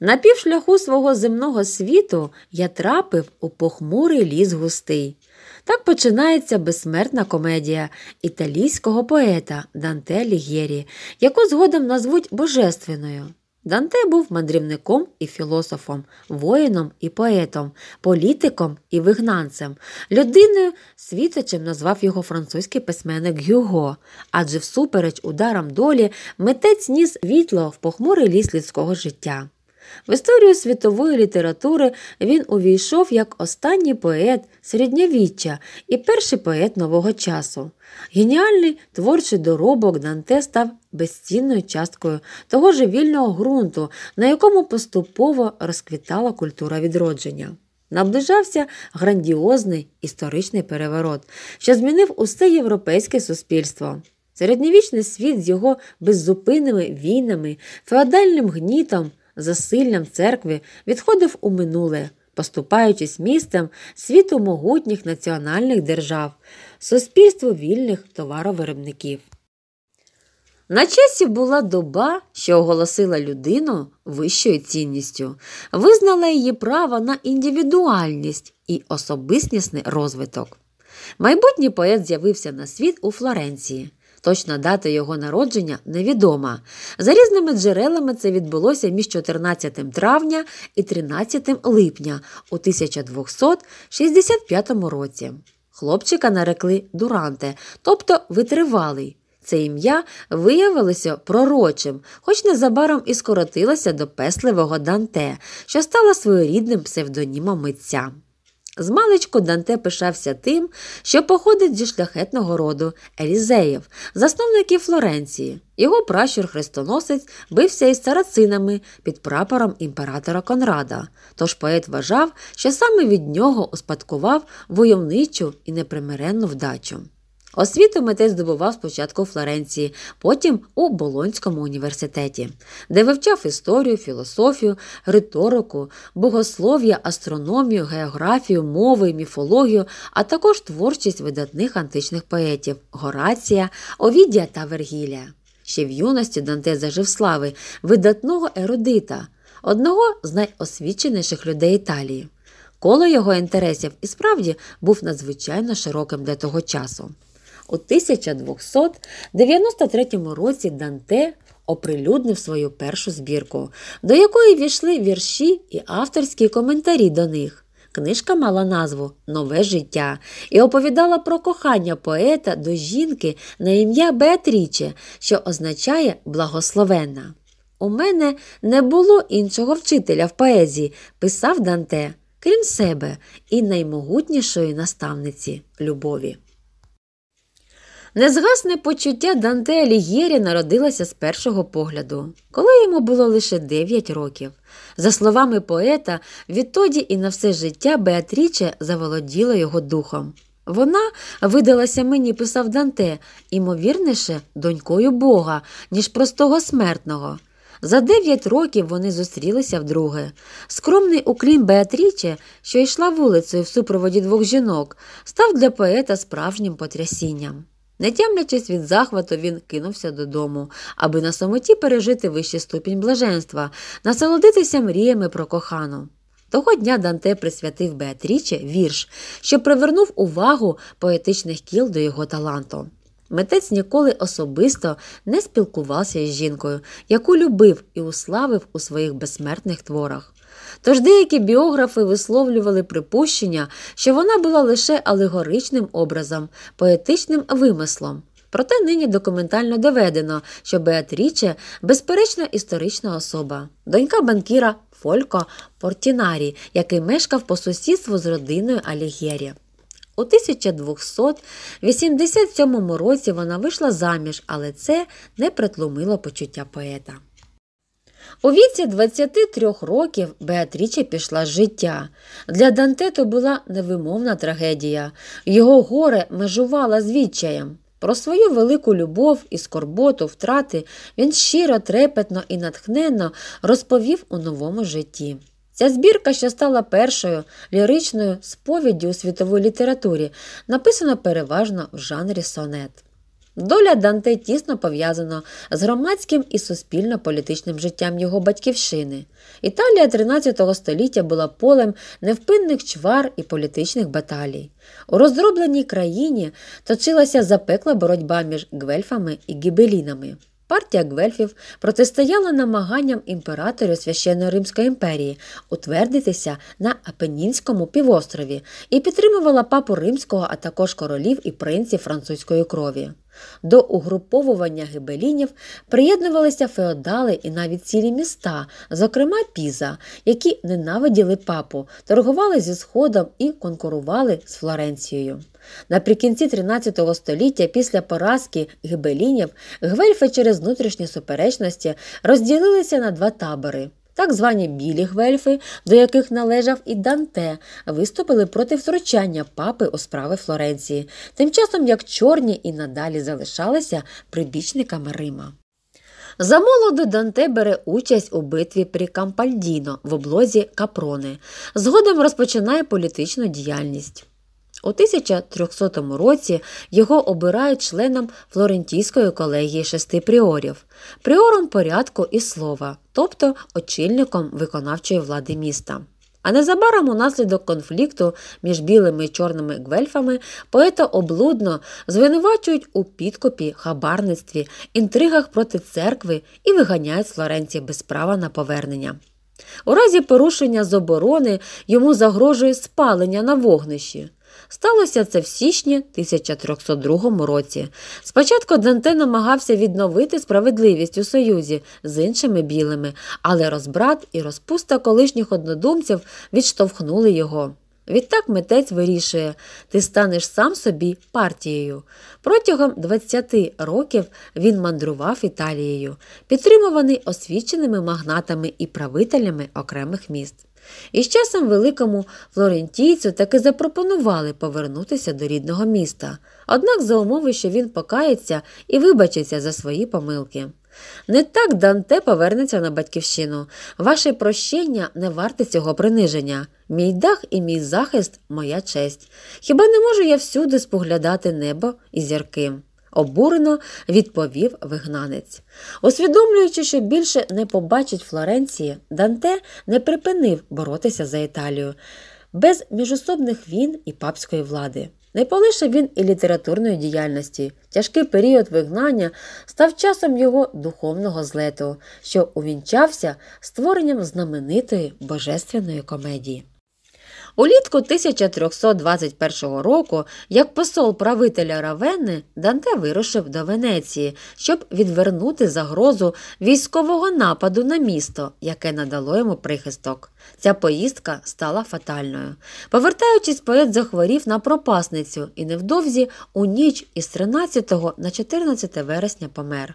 На півшляху свого земного світу я трапив у похмурий ліс густий. Так починається безсмертна комедія італійського поета Данте Лігєрі, яку згодом назвуть Божественною. Данте був мандрівником і філософом, воїном і поетом, політиком і вигнанцем, людиною світочем назвав його французький письменник Гюго, адже всупереч ударам долі митець ніс вітло в похмурий ліс людського життя. В історію світової літератури він увійшов як останній поет середньовіччя і перший поет нового часу. Геніальний творчий доробок Данте став безцінною часткою того же вільного ґрунту, на якому поступово розквітала культура відродження. Наближався грандіозний історичний переворот, що змінив усе європейське суспільство. Середньовічний світ з його беззупинними війнами, феодальним гнітом засиллям церкви відходив у минуле, поступаючись містом світу могутніх національних держав, суспільству вільних товаровиробників. На часі була доба, що оголосила людину вищою цінністю, визнала її право на індивідуальність і особистісний розвиток. Майбутній поет з'явився на світ у Флоренції. Точна дата його народження невідома. За різними джерелами це відбулося між 14 травня і 13 липня у 1265 році. Хлопчика нарекли Дуранте, тобто витривалий. Це ім'я виявилося пророчим, хоч незабаром і скоротилося до песливого Данте, що стало своєрідним псевдонімом митця. Змалечку Данте пишався тим, що походить зі шляхетного роду Елізеїв, засновників Флоренції. Його пращур хрестоносець бився із сарацинами під прапором імператора Конрада. Тож поет вважав, що саме від нього успадкував войовничу і непримиренну вдачу. Освіту митець здобував спочатку у Флоренції, потім у Болонському університеті, де вивчав історію, філософію, риторику, богослов'я, астрономію, географію, мови, міфологію, а також творчість видатних античних поетів Горація, Овідія та Вергілія. Ще в юності Данте зажив слави видатного ерудита, одного з найосвіченіших людей Італії. Коло його інтересів і справді був надзвичайно широким для того часу. У 1293 році Данте оприлюднив свою першу збірку, до якої війшли вірші і авторські коментарі до них. Книжка мала назву Нове життя і оповідала про кохання поета до жінки на ім'я Беатріче, що означає благословенна. У мене не було іншого вчителя в поезії, писав Данте, крім себе і наймогутнішої наставниці любові. Незгасне почуття Данте Алігєрі народилося з першого погляду, коли йому було лише 9 років. За словами поета, відтоді і на все життя Беатріче заволоділа його духом. Вона видалася мені, писав Данте, імовірніше, донькою Бога, ніж простого смертного. За дев'ять років вони зустрілися вдруге. Скромний уклін Беатріче, що йшла вулицею в супроводі двох жінок, став для поета справжнім потрясінням. Не тямлячись від захвату, він кинувся додому, аби на самоті пережити вищий ступінь блаженства, насолодитися мріями про кохану. Того дня Данте присвятив Беатріче вірш, що привернув увагу поетичних кіл до його таланту. Митець ніколи особисто не спілкувався із жінкою, яку любив і уславив у своїх безсмертних творах. Тож деякі біографи висловлювали припущення, що вона була лише алегоричним образом, поетичним вимислом. Проте нині документально доведено, що Беатріче безперечна, історична особа, донька банкіра Фолько Портінарі, який мешкав по сусідству з родиною Алігєрі. У 1287 році вона вийшла заміж, але це не притлумило почуття поета. У віці 23 років Беатріче пішла з життя. Для Данте то була невимовна трагедія. Його горе межувало з відчаєм. Про свою велику любов і скорботу, втрати він щиро, трепетно і натхненно розповів у новому житті. Ця збірка, що стала першою ліричною сповіддю у світовій літературі, написана переважно в жанрі сонет. Доля Данте тісно пов'язана з громадським і суспільно-політичним життям його батьківщини. Італія 13 століття була полем невпинних чвар і політичних баталій. У розробленій країні точилася запекла боротьба між гвельфами і гібелінами. Партія гвельфів протистояла намаганням імператорів Священної Римської імперії утвердитися на Апенінському півострові і підтримувала папу римського, а також королів і принців французької крові. До угруповування гибелінів приєднувалися феодали і навіть цілі міста, зокрема Піза, які ненавиділи папу, торгували зі Сходом і конкурували з Флоренцією. Наприкінці 13 століття, після поразки гибелінів, гвельфи через внутрішні суперечності розділилися на два табори так звані білі гвельфи, до яких належав і Данте, виступили проти втручання папи у справи Флоренції, тим часом як чорні і надалі залишалися прибічниками Рима. Замолоду Данте бере участь у битві при Кампальдіно в облозі Капрони. Згодом розпочинає політичну діяльність. У 1300 році його обирають членом Флорентійської колегії шести пріорів, пріором порядку і слова, тобто очільником виконавчої влади міста. А незабаром унаслідок конфлікту між білими і чорними гвельфами поета облудно звинувачують у підкупі, хабарництві, інтригах проти церкви і виганяють Флоренції без права на повернення. У разі порушення заборони йому загрожує спалення на вогнищі. Сталося це в січні 1302 році. Спочатку Данте намагався відновити справедливість у союзі з іншими білими, але розбрат і розпуста колишніх однодумців відштовхнули його. Відтак митець вирішує, ти станеш сам собі партією. Протягом 20 років він мандрував Італією, підтримуваний освіченими магнатами і правителями окремих міст. І з часом великому флорентійцю таки запропонували повернутися до рідного міста, однак за умови, що він покається і вибачиться за свої помилки. Не так Данте повернеться на батьківщину. Ваше прощення не варте цього приниження. Мій дах і мій захист моя честь. Хіба не можу я всюди споглядати небо і зірки? обурено відповів вигнанець. Усвідомлюючи, що більше не побачить Флоренції, Данте не припинив боротися за Італію без міжособних війн і папської влади. Не полишив він і літературної діяльності. Тяжкий період вигнання став часом його духовного злету, що увінчався створенням знаменитої божественної комедії. Улітку 1321 року, як посол правителя Равенни, Данте вирушив до Венеції, щоб відвернути загрозу військового нападу на місто, яке надало йому прихисток. Ця поїздка стала фатальною. Повертаючись, поет захворів на пропасницю і невдовзі у ніч із 13 на 14 вересня помер.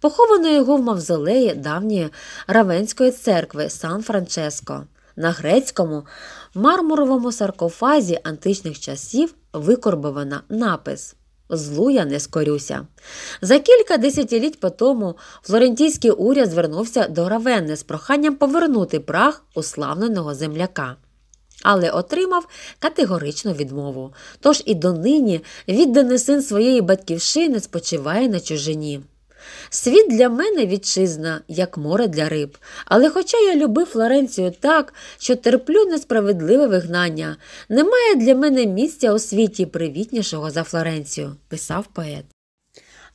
Поховано його в мавзолеї давньої Равенської церкви Сан-Франческо. На грецькому мармуровому саркофазі античних часів викорбована напис Злу я не скорюся. За кілька десятиліть по тому флорентійський уряд звернувся до Равенни з проханням повернути прах уславленого земляка. Але отримав категоричну відмову. Тож і донині відданий син своєї батьківщини спочиває на чужині. Світ для мене вітчизна, як море для риб. Але хоча я любив Флоренцію так, що терплю несправедливе вигнання, немає для мене місця у світі привітнішого за Флоренцію, писав поет.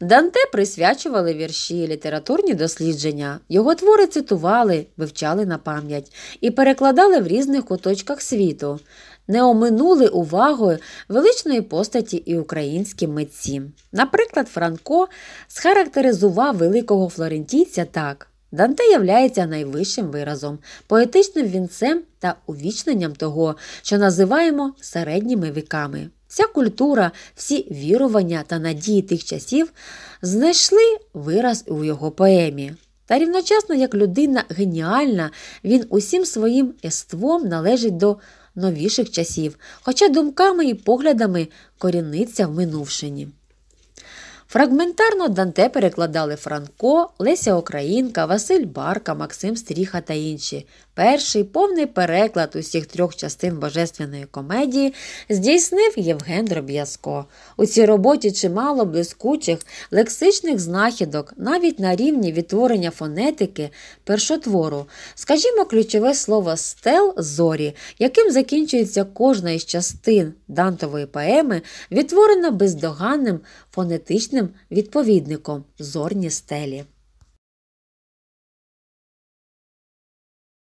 Данте присвячували вірші, літературні дослідження, його твори цитували, вивчали на пам'ять і перекладали в різних куточках світу не оминули увагою величної постаті і українські митці. Наприклад, Франко схарактеризував великого флорентійця так. Данте являється найвищим виразом, поетичним вінцем та увічненням того, що називаємо середніми віками. Вся культура, всі вірування та надії тих часів знайшли вираз у його поемі. Та рівночасно, як людина геніальна, він усім своїм еством належить до новіших часів, хоча думками і поглядами коріниться в минувшині. Фрагментарно Данте перекладали Франко, Леся Українка, Василь Барка, Максим Стріха та інші. Перший повний переклад усіх трьох частин божественної комедії здійснив Євген Дроб'язко. У цій роботі чимало блискучих лексичних знахідок, навіть на рівні відтворення фонетики першотвору. Скажімо, ключове слово стел зорі, яким закінчується кожна із частин дантової поеми, відтворена бездоганним фонетичним відповідником зорні стелі.